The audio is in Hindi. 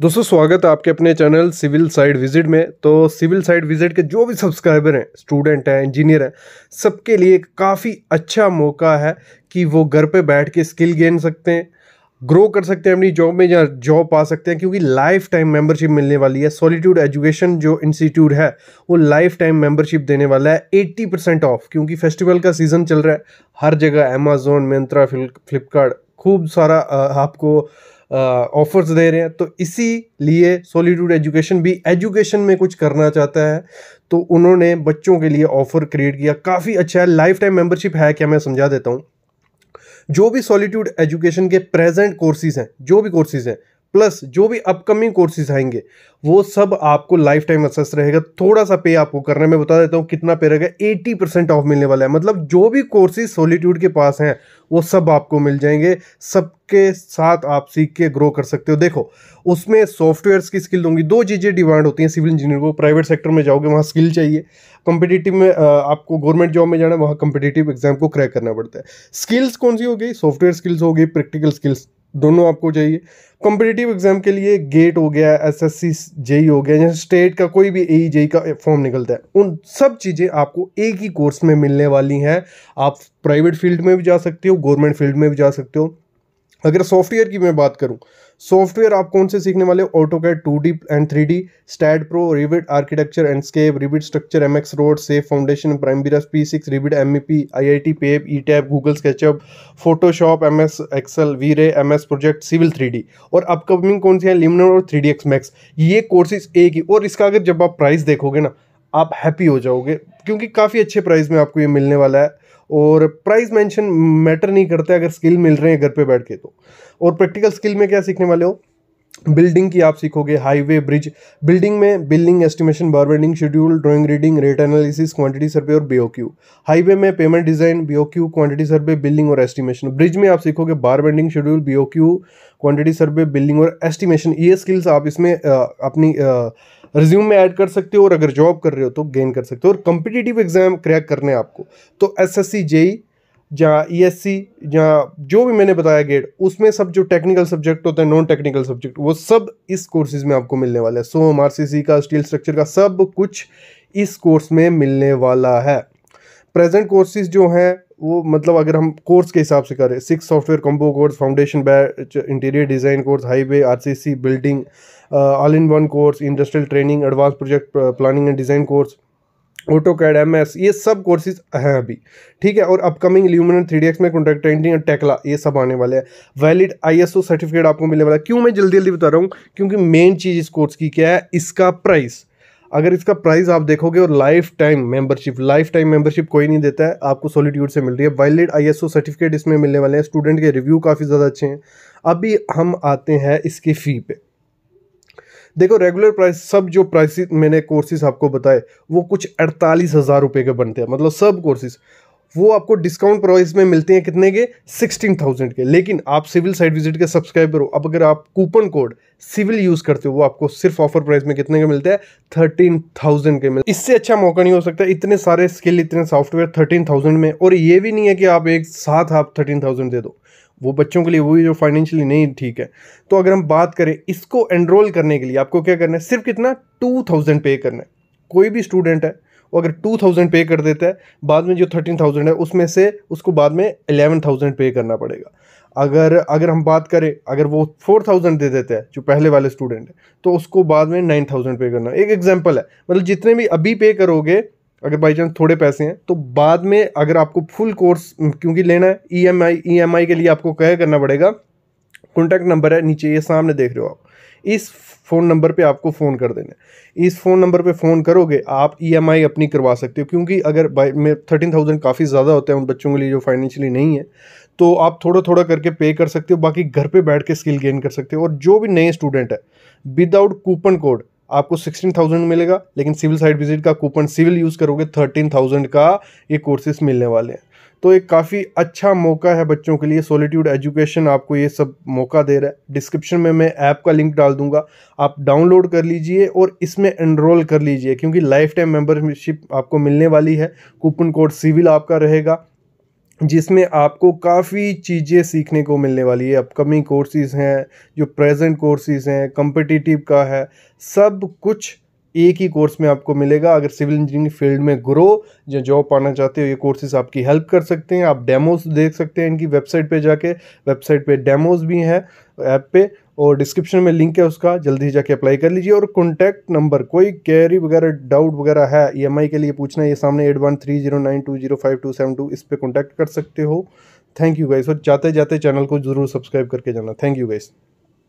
दोस्तों स्वागत है आपके अपने चैनल सिविल साइड विजिट में तो सिविल साइड विजिट के जो भी सब्सक्राइबर हैं स्टूडेंट हैं इंजीनियर हैं सबके लिए काफ़ी अच्छा मौका है कि वो घर पे बैठ के स्किल गेन सकते हैं ग्रो कर सकते हैं अपनी जॉब में या जॉब पा सकते हैं क्योंकि लाइफ टाइम मेंबरशिप मिलने वाली है सॉलीट्यूड एजुकेशन जो इंस्टीट्यूट है वो लाइफ टाइम मेंबरशिप देने वाला है एट्टी परसेंट ऑफ क्योंकि फेस्टिवल का सीज़न चल रहा है हर जगह अमेजोन मिंत्रा फ्लिपकार्ट खूब सारा आपको ऑफर्स दे रहे हैं तो इसी लिए सॉलीट्यूड एजुकेशन भी एजुकेशन में कुछ करना चाहता है तो उन्होंने बच्चों के लिए ऑफर क्रिएट किया काफ़ी अच्छा है लाइफ टाइम मेम्बरशिप है क्या मैं समझा देता हूँ जो भी सॉलीट्यूड एजुकेशन के प्रेजेंट कोर्सेज हैं जो भी कोर्सेज हैं प्लस जो भी अपकमिंग कोर्सेज आएंगे वो सब आपको लाइफ टाइम एक्सेस रहेगा थोड़ा सा पे आपको करने में बता देता हूँ कितना पे रहेगा एटी परसेंट ऑफ मिलने वाला है मतलब जो भी कोर्सेज सोलिट्यूड के पास हैं वो सब आपको मिल जाएंगे सबके साथ आप सीख के ग्रो कर सकते हो देखो उसमें सॉफ्टवेयर्स की स्किल दूंगी दो चीज़ें डिमांड होती हैं सिविल इंजीनियर को प्राइवेट सेक्टर में जाओगे वहाँ स्किल चाहिए कंपिटेटिव में आपको गवर्नमेंट जॉब में जाना है वहाँ कंपिटेटिव एग्जाम को क्रैक करना पड़ता है स्किल्स कौन सी हो गई सॉफ्टवेयर स्किल्स हो गई प्रैक्टिकल स्किल्स दोनों आपको चाहिए कॉम्पिटिटिव एग्जाम के लिए गेट हो गया एस एस सी जेई हो गया या स्टेट का कोई भी ए जेई e, e का फॉर्म निकलता है उन सब चीज़ें आपको एक ही कोर्स में मिलने वाली हैं आप प्राइवेट फील्ड में भी जा सकते हो गवर्नमेंट फील्ड में भी जा सकते हो अगर सॉफ्टवेयर की मैं बात करूँ सॉफ्टवेयर आप कौन से सीखने वाले auto two D and three D STAAD pro Revit architecture and स्केप Revit structure M X road safe foundation Primavera P six Revit M E P I I T पेप E tap Google SketchUp Photoshop M S Excel V Ray M S project civil three D और अपकमिंग कौन से हैं लिमिनर और थ्री डी एक्स मैक्स ये कोर्सेज एक ही और इसका अगर जब आप प्राइस देखोगे ना आप हैप्पी हो जाओगे क्योंकि काफ़ी अच्छे प्राइस में आपको ये मिलने वाला है और प्राइस मेंशन मैटर नहीं करता अगर स्किल मिल रहे हैं घर पे बैठ के तो और प्रैक्टिकल स्किल में क्या सीखने वाले हो बिल्डिंग की आप सीखोगे हाईवे ब्रिज बिल्डिंग में building estimation bar bending schedule drawing reading rate analysis quantity survey और बीओक्यू हाईवे में payment design BOQ quantity survey building और एस्टिमेशन ब्रिज में आप सीखोगे bar bending schedule BOQ quantity survey building और एस्टिमेशन ये स्किल्स आप इसमें अपनी आ, रिज्यूम में ऐड कर सकते हो और अगर जॉब कर रहे हो तो गेन कर सकते हो और कम्पिटिटिव एग्जाम क्रैक करने आपको तो एस एस सी जेई या ई एस सी या जो भी मैंने बताया गेट उसमें सब जो टेक्निकल सब्जेक्ट होते हैं नॉन टेक्निकल सब्जेक्ट वो सब इस कोर्सेज में आपको मिलने वाला है सो एम आर सी सी का स्टील स्ट्रक्चर का सब कुछ इस कोर्स में मिलने वाला है प्रेजेंट कोर्सेज जो हैं वो मतलब अगर हम कोर्स के हिसाब से करें six software combo course foundation batch interior design course highway RCC building all in one course industrial training advance project planning and design course AutoCAD M S ये सब कोर्सेज हैं अभी ठीक है और अपकमिंग एल्यूमिन थ्री डी एक्स में कॉन्ट्रैक्ट ट्रेंडिंग और टेकला ये सब आने वाले हैं valid I S O certificate आपको मिलने वाला है क्यों मैं जल्दी जल्दी बता रहा हूँ क्योंकि मेन चीज़ इस कोर्स की क्या है इसका प्राइस अगर इसका प्राइस आप देखोगे और lifetime membership lifetime membership कोई नहीं देता है आपको सोलिट्यूड से मिल रही है एस ओ सर्टिफिकेट इसमें मिलने वाले हैं स्टूडेंट के रिव्यू काफ़ी ज़्यादा अच्छे हैं अभी हम आते हैं इसकी फ़ी पे देखो रेगुलर प्राइस सब जो प्राइस मैंने कोर्सेज आपको बताए वो कुछ अड़तालीस हज़ार रुपये के बनते हैं मतलब सब कोर्सेज वो आपको डिस्काउंट प्राइस में मिलते हैं कितने के सिक्सटीन थाउजेंड के लेकिन आप सिविल साइट विजिट के सब्सक्राइबर हो अब अगर आप कूपन कोड सिविल यूज़ करते हो वो आपको सिर्फ ऑफर प्राइस में कितने के मिलते हैं थर्टीन थाउजेंड के मिलते इससे अच्छा मौका नहीं हो सकता इतने सारे स्किल इतने सॉफ्टवेयर थर्टीन थाउजेंड में और ये भी नहीं है कि आप एक साथ आप थर्टीन थाउजेंड दे दो वो बच्चों के लिए वही जो फाइनेंशियली नहीं ठीक है तो अगर हम बात करें इसको एनरोल करने के लिए आपको क्या करना है सिर्फ कितना टू थाउजेंड पे करना है कोई भी स्टूडेंट है वो अगर टू थाउजेंड पे कर देता है बाद में जो थर्टीन थाउजेंड है उसमें से उसको बाद में एलेवन थाउजेंड पे करना पड़ेगा अगर अगर हम बात करें अगर वो फोर थाउजेंड दे देते हैं जो पहले वाले स्टूडेंट है तो उसको बाद में नाइन थाउजेंड पे करना एक एग्जाम्पल है मतलब जितने भी अभी पे करोगे अगर बाई चांस थोड़े पैसे हैं तो बाद में अगर आपको फुल कोर्स क्योंकि लेना है ई एम आई ई एम आई के लिए आपको क्या करना पड़ेगा कॉन्टैक्ट नंबर है नीचे ये सामने देख रहे हो आप इस फ़ोन नंबर पे आपको फ़ोन कर देना है इस फ़ोन नंबर पे फ़ोन करोगे आप ईएमआई e अपनी करवा सकते हो क्योंकि अगर बाई में थर्टीन थाउजेंड काफ़ी ज़्यादा होता है उन बच्चों के लिए जो फाइनेंशियली नहीं है तो आप थोड़ा थोड़ा करके पे कर सकते हो बाकी घर पर बैठ के स्किल गेन कर सकते हो और जो भी नए स्टूडेंट है विदाउट कूपन कोड आपको सिक्सटीन थाउजेंड मिलेगा लेकिन सिविल साइड विजिट का कूपन सिविल यूज़ करोगे थर्टीन थाउजेंड का ये कोर्सेज मिलने वाले हैं तो एक काफ़ी अच्छा मौका है बच्चों के लिए सोलिट्यूड एजुकेशन आपको ये सब मौका दे रहा है डिस्क्रिप्शन में मैं ऐप का लिंक डाल दूंगा आप डाउनलोड कर लीजिए और इसमें एनरोल कर लीजिए क्योंकि लाइफ टाइम मेम्बरशिप आपको मिलने वाली है कूपन कोड सिविल आपका रहेगा जिसमें आपको काफ़ी चीज़ें सीखने को मिलने वाली है अपकमिंग कोर्सेज हैं जो प्रेजेंट कोर्सेज हैं कम्पटिटिव का है सब कुछ एक ही कोर्स में आपको मिलेगा अगर सिविल इंजीनियरिंग फील्ड में ग्रो या जॉब पाना चाहते हो ये कोर्सेज आपकी हेल्प कर सकते हैं आप डेमोज देख सकते हैं इनकी वेबसाइट पे जाके वेबसाइट पे डेमोज भी हैं ऐप पे और डिस्क्रिप्शन में लिंक है उसका जल्दी ही जाके अप्लाई कर लीजिए और कॉन्टैक्ट नंबर कोई कैरी वगैरह डाउट वगैरह है ई e के लिए पूछना है ये सामने eight one three zero nine two zero five two seven two इस पर कॉन्टैक्ट कर सकते हो थैंक यू गाइस और जाते जाते चैनल को ज़रूर सब्सक्राइब करके जाना थैंक यू गाइस